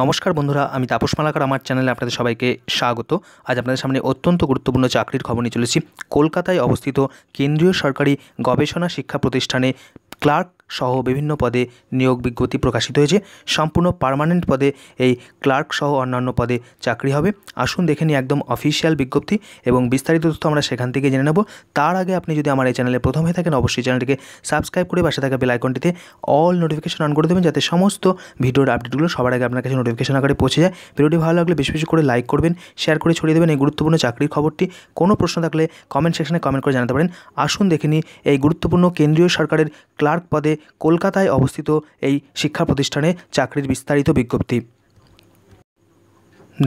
নমস্কার বন্ধুরা আমি তাপস মালাকার আমার চ্যানেলে আপনাদের সবাইকে স্বাগত আজ আপনাদের সামনে অত্যন্ত গুরুত্বপূর্ণ চাকরির খবর নিয়ে চলেছি কলকাতায় অবস্থিত কেন্দ্রীয় সরকারি গবেষণা শিক্ষা প্রতিষ্ঠানে ক্লার্ক সহ বিভিন্ন পদে নিয়োগ বিজ্ঞপ্তি প্রকাশিত হয়েছে সম্পূর্ণ পার্মানেন্ট পদে এই ক্লার্ক সহ অন্যান্য পদে চাকরি হবে আসুন দেখে নিই একদম অফিসিয়াল বিজ্ঞপ্তি এবং বিস্তারিত তথ্য আমরা সেখান থেকে জেনে নেব তার আগে আপনি যদি আমার এই চ্যানেলে প্রথম হয়ে থাকেন অবশ্যই চ্যানেলটিকে সাবস্ক্রাইব করে পাশে থাকা বেল আইকনটিতে অল নোটিফিকেশন অন করে দেবেন যাতে সমস্ত ভিডিওর আপডেটগুলো সবার আগে আপনার কাছে নোটিফিকেশন আকারে পৌঁছে যায় ভিডিওটি ভালো লাগলে বেশি বেশি করে লাইক করবেন শেয়ার করে ছড়িয়ে দেবেন এই গুরুত্বপূর্ণ চাকরির খবরটি কোনো প্রশ্ন থাকলে কমেন্ট সেকশনে কমেন্ট করে জানাতে পারেন আসুন দেখে নিই এই গুরুত্বপূর্ণ কেন্দ্রীয় সরকারের ক্লা ক্লার্ক পদে কলকাতায় অবস্থিত এই শিক্ষা প্রতিষ্ঠানে চাকরির বিস্তারিত বিজ্ঞপ্তি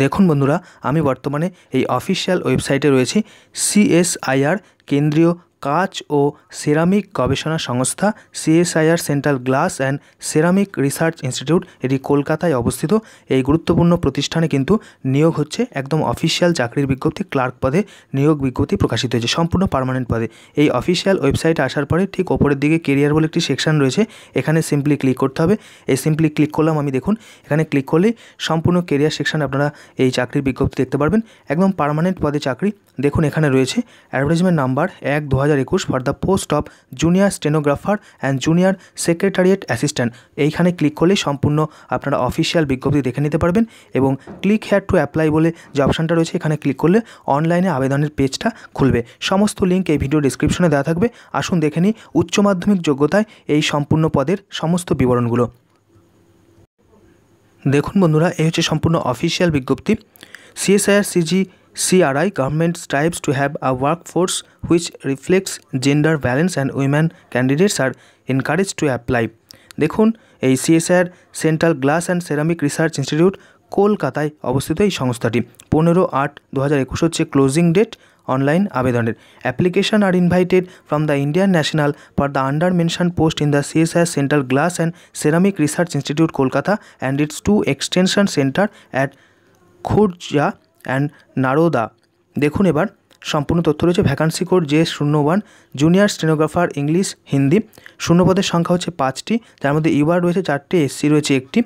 দেখুন বন্ধুরা আমি বর্তমানে এই অফিসিয়াল ওয়েবসাইটে রয়েছি সিএসআইআর কেন্দ্রীয় কাচ ও সেরামিক গবেষণা সংস্থা CSIR central glass and ceramic research institute এটি কলকাতায় অবস্থিত এই গুরুত্বপূর্ণ প্রতিষ্ঠানে কিন্তু নিয়োগ হচ্ছে একদম অফিসিয়াল চাকরির বিজ্ঞপ্তি ক্লার্ক পদে নিয়োগ বিজ্ঞপ্তি প্রকাশিত হয়েছে সম্পূর্ণ পারমানেন্ট পদে এই অফিসিয়াল ওয়েবসাইটে আসার পরে ঠিক ওপরের দিকে কেরিয়ার বলে একটি সেকশন রয়েছে এখানে সিম্পলি ক্লিক করতে হবে এই সিম্পলি ক্লিক করলাম আমি দেখুন এখানে ক্লিক করলেই সম্পূর্ণ কেরিয়ার সেকশানে আপনারা এই চাকরির বিজ্ঞপ্তি দেখতে পারবেন একদম পারমানেন্ট পদে চাকরি দেখুন এখানে রয়েছে অ্যাডভার্টাইজমেন্ট নাম্বার এক দু হাজার একুশ for the post of junior stenographer and junior secretariat assistant এইখানে ক্লিক করলে সম্পূর্ণ আপনারা অফিসিয়াল বিজ্ঞপ্তি দেখে নিতে পারবেন এবং ক্লিক হেয়ার টু অ্যাপ্লাই বলে যে অপশানটা রয়েছে এখানে ক্লিক করলে অনলাইনে আবেদনের পেজটা খুলবে সমস্ত লিঙ্ক এই ভিডিও ডিসক্রিপশনে দেওয়া থাকবে আসুন দেখে নিই উচ্চ মাধ্যমিক যোগ্যতায় এই সম্পূর্ণ পদের সমস্ত বিবরণগুলো দেখুন বন্ধুরা এই হচ্ছে সম্পূর্ণ অফিসিয়াল বিজ্ঞপ্তি CSIR CG CRI government strives to have a workforce which reflects gender balance and women candidates are encouraged to apply দেখুন এই CSIR central glass and ceramic research institute কলকাতায় অবস্থিত এই সংস্থাটি পনেরো আট দু হাজার হচ্ছে ক্লোজিং ডেট অনলাইন আবেদনের application are invited from the Indian national for the under mention post in the CSIR central glass and ceramic research institute Kolkata and its two extension centre at Khurja and Naroda দেখুন এবার সম্পূর্ণ তথ্য রয়েছে vacancy code J শূন্য one junior stenographer English Hindi শূন্যপদের সংখ্যা হচ্ছে পাঁচটি তার মধ্যে ইউআর রয়েছে চারটি এসসি রয়েছে একটি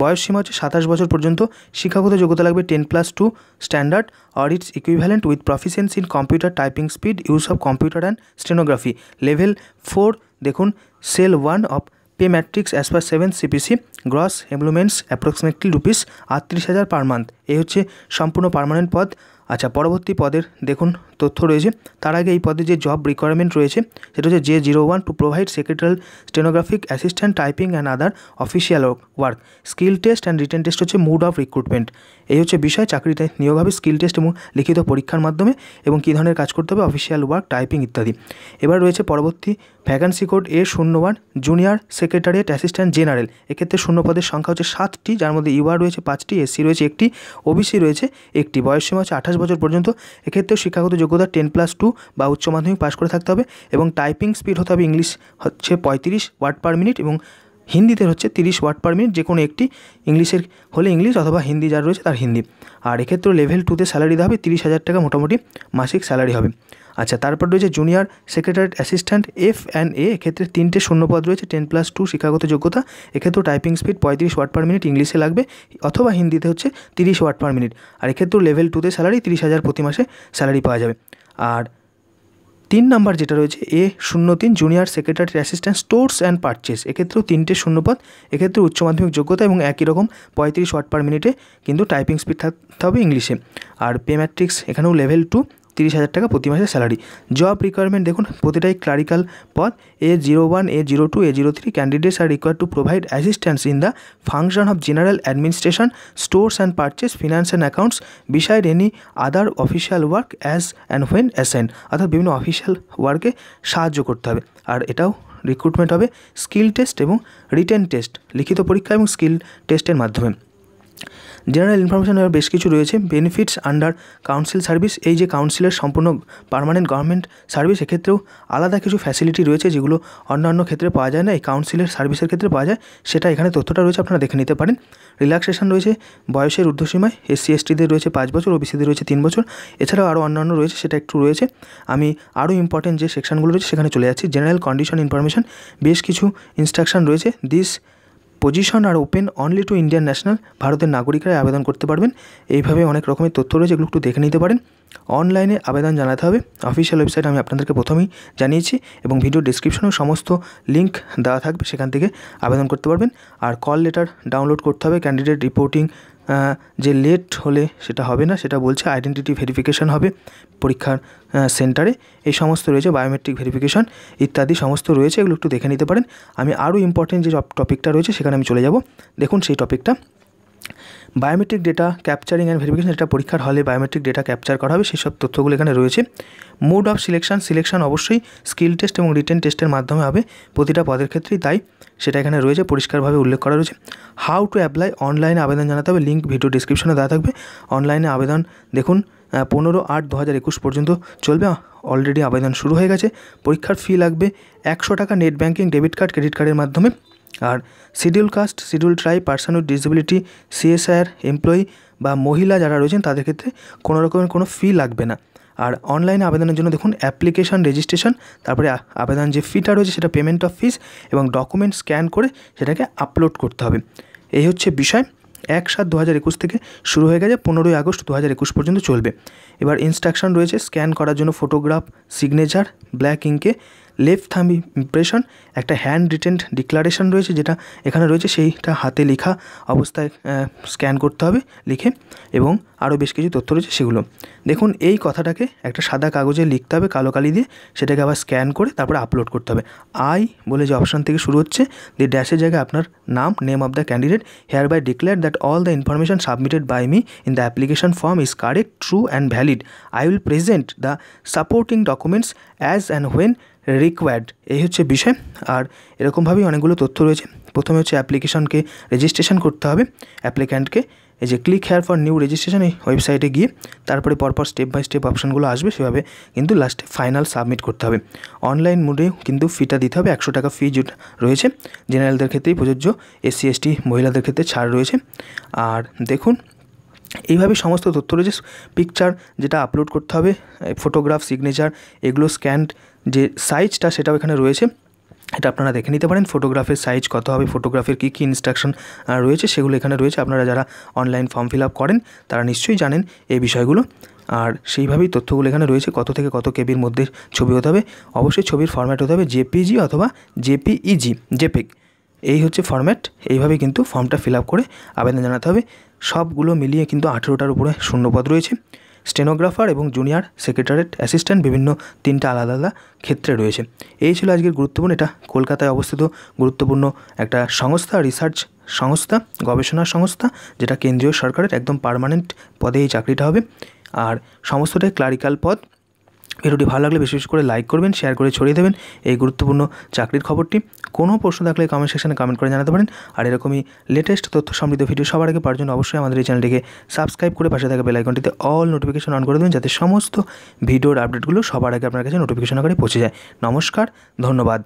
বয়স সীমা হচ্ছে সাতাশ বছর পর্যন্ত শিক্ষাগত যোগ্যতা লাগবে ten plus two standard or its equivalent with proficiency in computer typing speed use of computer and stenography level four দেখুন cell one of pay matrix as per seven CPC gross emoluments approximately rupees আটত্রিশ হাজার per month এই হচ্ছে সম্পূর্ণ permanent পদ আচ্ছা পরবর্তী পদের দেখুন তথ্য রয়েছে তার আগে এই পদে যে জব রিকোয়ারমেন্ট রয়েছে সেটা হচ্ছে J zero one two provide secretarial stenographic assistant typing and other official work skill test and written test হচ্ছে মুড অফ রিক্রুটমেন্ট এই হচ্ছে বিষয় চাকরিতে নিয়োগ হবে স্কিল টেস্ট এবং লিখিত পরীক্ষার মাধ্যমে এবং কী ধরনের কাজ করতে হবে অফিসিয়াল ওয়ার্ক টাইপিং ইত্যাদি এবার রয়েছে পরবর্তী ভ্যাকান্সি কোড এ শূন্য one junior secretariat assistant general এক্ষেত্রে শূন্য পদের সংখ্যা হচ্ছে সাতটি যার মধ্যে ইউআর রয়েছে পাঁচটি এসসি রয়েছে একটি ওবিসি রয়েছে একটি বয়সসীমা হচ্ছে আঠাশ বছর পর্যন্ত এক্ষেত্রেও শিক্ষাগত যোগ্যতা টেন প্লাস টু বা উচ্চ মাধ্যমিক পাশ করে থাকতে হবে এবং টাইপিং স্পিড হতে হবে ইংলিশ হচ্ছে পঁয়ত্রিশ ওয়ার্ড পার মিনিট এবং হিন্দিতে হচ্ছে তিরিশ ওয়ার্ড পার মিনিট যে কোনো একটি ইংলিশের হলে ইংলিশ অথবা হিন্দি যার রয়েছে তার হিন্দি আর এক্ষেত্রে লেভেল টুতে স্যালারি দেওয়া হবে তিরিশ হাজার টাকা মোটামুটি মাসিক স্যালারি হবে আচ্ছা তারপর রয়েছে junior secretary assistant F and A এক্ষেত্রে তিনটে শূন্যপদ রয়েছে টেন প্লাস টু শিক্ষাগত যোগ্যতা এক্ষেত্রে টাইপিং স্পিড পঁয়ত্রিশ ওয়ার্ড পার মিনিট ইংলিশে লাগবে অথবা হিন্দিতে হচ্ছে তিরিশ ওয়ার্ড পার মিনিট আর এক্ষেত্রে লেভেল টুতে স্যালারি তিরিশ হাজার প্রতি মাসে স্যালারি পাওয়া যাবে আর তিন নাম্বার যেটা রয়েছে এ শূন্য তিন junior secretary assistant stores and purchase এক্ষেত্রেও তিনটে শূন্যপদ এক্ষেত্রে উচ্চ মাধ্যমিক যোগ্যতা এবং একই রকম পঁয়ত্রিশ ওয়াট পার মিনিটে কিন্তু টাইপিং স্পিড থাকতে হবে ইংলিশে আর পে ম্যাট্রিক্স এখানেও লেভেল টু তিরিশ হাজার টাকা প্রতি মাসে স্যালারি জব রিকোয়ারমেন্ট দেখুন প্রতিটাই ক্লারিক্যাল পদ A zero one A zero two A zero three candidates are require to provide assistance in the function of general administration stores and purchase finance and accounts beside any other official work as and when assign অর্থাৎ বিভিন্ন official ওয়ার্কে সাহায্য করতে হবে আর এটাও recruitment হবে skill test এবং written test লিখিত পরীক্ষা এবং স্কিল টেস্টের মাধ্যমে জেনারেল ইনফরমেশন এবার বেশ কিছু রয়েছে বেনিফিটস আন্ডার কাউন্সিল সার্ভিস এই যে কাউন্সিলের সম্পূর্ণ পারমানেন্ট গভর্নমেন্ট সার্ভিস এক্ষেত্রেও আলাদা কিছু ফ্যাসিলিটি রয়েছে যেগুলো অন্যান্য ক্ষেত্রে পাওয়া যায় না এই কাউন্সিলের সার্ভিসের ক্ষেত্রে পাওয়া যায় সেটা এখানে তথ্যটা রয়েছে আপনারা দেখে নিতে পারেন রিল্যাক্সেশন রয়েছে বয়সের ঊর্ধ্বসীমায় এসসি এসটিদের রয়েছে পাঁচ বছর ওবিসিদের রয়েছে তিন বছর এছাড়াও আরও অন্যান্য রয়েছে সেটা একটু রয়েছে আমি আরও ইম্পর্টেন্ট যে সেকশনগুলো রয়েছে সেখানে চলে যাচ্ছি জেনারেল কন্ডিশন ইনফরমেশন বেশ কিছু ইনস্ট্রাকশন রয়েছে this position are open only to Indian national ভারতের নাগরিকরাই আবেদন করতে পারবেন এইভাবে অনেক রকমের তথ্য রয়েছে এগুলো একটু দেখে নিতে পারেন অনলাইনে আবেদন জানাতে হবে অফিসিয়াল ওয়েবসাইট আমি আপনাদেরকে প্রথমেই জানিয়েছি এবং ভিডিও ডিসক্রিপশনেও সমস্ত লিঙ্ক দেওয়া থাকবে সেখান থেকে আবেদন করতে পারবেন আর কল লেটার ডাউনলোড করতে হবে ক্যান্ডিডেট রিপোর্টিং যে লেট হলে সেটা হবে না সেটা বলছে আইডেন্টিটি ভেরিফিকেশান হবে পরীক্ষার সেন্টারে এই সমস্ত রয়েছে বায়োমেট্রিক ভেরিফিকেশান ইত্যাদি সমস্ত রয়েছে এগুলো একটু দেখে নিতে পারেন আমি আরও ইম্পর্টেন্ট যে টপিকটা রয়েছে সেখানে আমি চলে যাব দেখুন সেই টপিকটা biometric data capturing and verification যেটা পরীক্ষার হলে বায়োমেট্রিক ডেটা ক্যাপচার করা হবে সেসব তথ্যগুলো এখানে রয়েছে মোড অফ সিলেকশন সিলেকশন অবশ্যই স্কিল টেস্ট এবং রিটেন টেস্টের মাধ্যমে হবে প্রতিটা পদের ক্ষেত্রেই তাই সেটা এখানে রয়েছে পরিষ্কারভাবে উল্লেখ করা রয়েছে হাউ টু অ্যাপ্লাই অনলাইনে আবেদন জানাতে হবে লিঙ্ক ভিডিও ডিসক্রিপশনে দেওয়া থাকবে অনলাইনে আবেদন দেখুন পনেরো আট দু হাজার একুশ পর্যন্ত চলবে অলরেডি আবেদন শুরু হয়ে গেছে পরীক্ষার ফি লাগবে একশো টাকা net banking debit card credit কার্ডের মাধ্যমে আর schedule caste schedule tribe person with disability CSIR employee বা মহিলা যারা রয়েছেন তাদের ক্ষেত্রে কোনো রকমের কোনো ফি লাগবে না আর অনলাইনে আবেদনের জন্য দেখুন অ্যাপ্লিকেশান রেজিস্ট্রেশন তারপরে আবেদন যে ফিটা রয়েছে সেটা পেমেন্ট অফ ফিস এবং ডকুমেন্ট স্ক্যান করে সেটাকে আপলোড করতে হবে এই হচ্ছে বিষয় এক সাত দু হাজার একুশ থেকে শুরু হয়ে গেছে পনেরোই আগস্ট দু হাজার একুশ পর্যন্ত চলবে এবার ইনস্ট্রাকশন রয়েছে স্ক্যান করার জন্য ফটোগ্রাফ সিগনেচার ব্ল্যাক ইঙ্কে লেফট থাম ইমপ্রেশন একটা হ্যান্ড রিটেন্ট ডিক্লারেশন রয়েছে যেটা এখানে রয়েছে সেইটা হাতে লেখা অবস্থায় স্ক্যান করতে হবে লিখে এবং আরও বেশ কিছু তথ্য রয়েছে সেগুলো দেখুন এই কথাটাকে একটা সাদা কাগজে লিখতে হবে কালো কালি দিয়ে সেটাকে আবার স্ক্যান করে তারপরে আপলোড করতে হবে আই বলে যে অপশান থেকে শুরু হচ্ছে দিয়ে ড্যাশের জায়গায় আপনার নাম name of the candidate hereby declare that all the information submitted by me in the application form is correct true and valid I will present the supporting documents as and when required এই হচ্ছে বিষয় আর এরকমভাবেই অনেকগুলো তথ্য রয়েছে প্রথমে হচ্ছে অ্যাপ্লিকেশনকে registration করতে হবে অ্যাপ্লিক্যান্টকে এই যে click here for new registration এই ওয়েবসাইটে গিয়ে তারপরে পরপর স্টেপ বাই স্টেপ অপশানগুলো আসবে সেভাবে কিন্তু লাস্টে ফাইনাল সাবমিট করতে হবে অনলাইন মোডে কিন্তু ফিটা দিতে হবে একশো টাকা ফি রয়েছে জেনারেলদের ক্ষেত্রেই প্রযোজ্য এসসি এসটি মহিলাদের ক্ষেত্রে ছাড় রয়েছে আর দেখুন এইভাবে সমস্ত তথ্য রয়েছে পিকচার যেটা আপলোড করতে হবে ফটোগ্রাফ সিগনেচার এগুলো স্ক্যান্ড যে সাইজটা সেটাও এখানে রয়েছে এটা আপনারা দেখে নিতে পারেন ফটোগ্রাফের সাইজ কত হবে ফটোগ্রাফের কী কী ইনস্ট্রাকশন রয়েছে সেগুলো এখানে রয়েছে আপনারা যারা অনলাইন ফর্ম ফিল করেন তারা নিশ্চয়ই জানেন এই বিষয়গুলো আর সেইভাবেই তথ্যগুলো এখানে রয়েছে কত থেকে কত কেবির মধ্যে ছবি হতে হবে অবশ্যই ছবির ফর্ম্যাট হতে হবে জেপিজি অথবা জেপিইজি জেপেক এই হচ্ছে ফর্ম্যাট এইভাবে কিন্তু ফর্মটা ফিল করে আবেদন জানাতে হবে সবগুলো মিলিয়ে কিন্তু আঠেরোটার উপরে শূন্যপদ রয়েছে স্টেনোগ্রাফার এবং জুনিয়র সেক্রেটারেট অ্যাসিস্ট্যান্ট বিভিন্ন তিনটা আলাদা আলাদা ক্ষেত্রে রয়েছে এই ছিল আজকের গুরুত্বপূর্ণ এটা কলকাতায় অবস্থিত গুরুত্বপূর্ণ একটা সংস্থা রিসার্চ সংস্থা গবেষণা সংস্থা যেটা কেন্দ্রীয় সরকারের একদম পারমানেন্ট পদে এই চাকরিটা হবে আর সমস্তটাই ক্লারিক্যাল পদ ভিডিওটি ভালো লাগলে বিশেষ করে লাইক করবেন শেয়ার করে ছড়িয়ে দেবেন এই গুরুত্বপূর্ণ চাকরির খবরটি কোনো প্রশ্ন থাকলে কমেন্ট সেকশানে কমেন্ট করে জানাতে পারেন আর এরকমই লেটেস্ট তথ্য সমৃদ্ধ ভিডিও সবার আগে পাওয়ার জন্য অবশ্যই আমাদের এই চ্যানেলটিকে সাবস্ক্রাইব করে পাশে থাকা বেলাইকনটিতে অল নোটিফিকেশন অন করে দেবেন যাতে সমস্ত ভিডিওর আপডেটগুলো সবার আগে আপনার কাছে নোটিফিকেশন আকারে পৌঁছে যায় নমস্কার ধন্যবাদ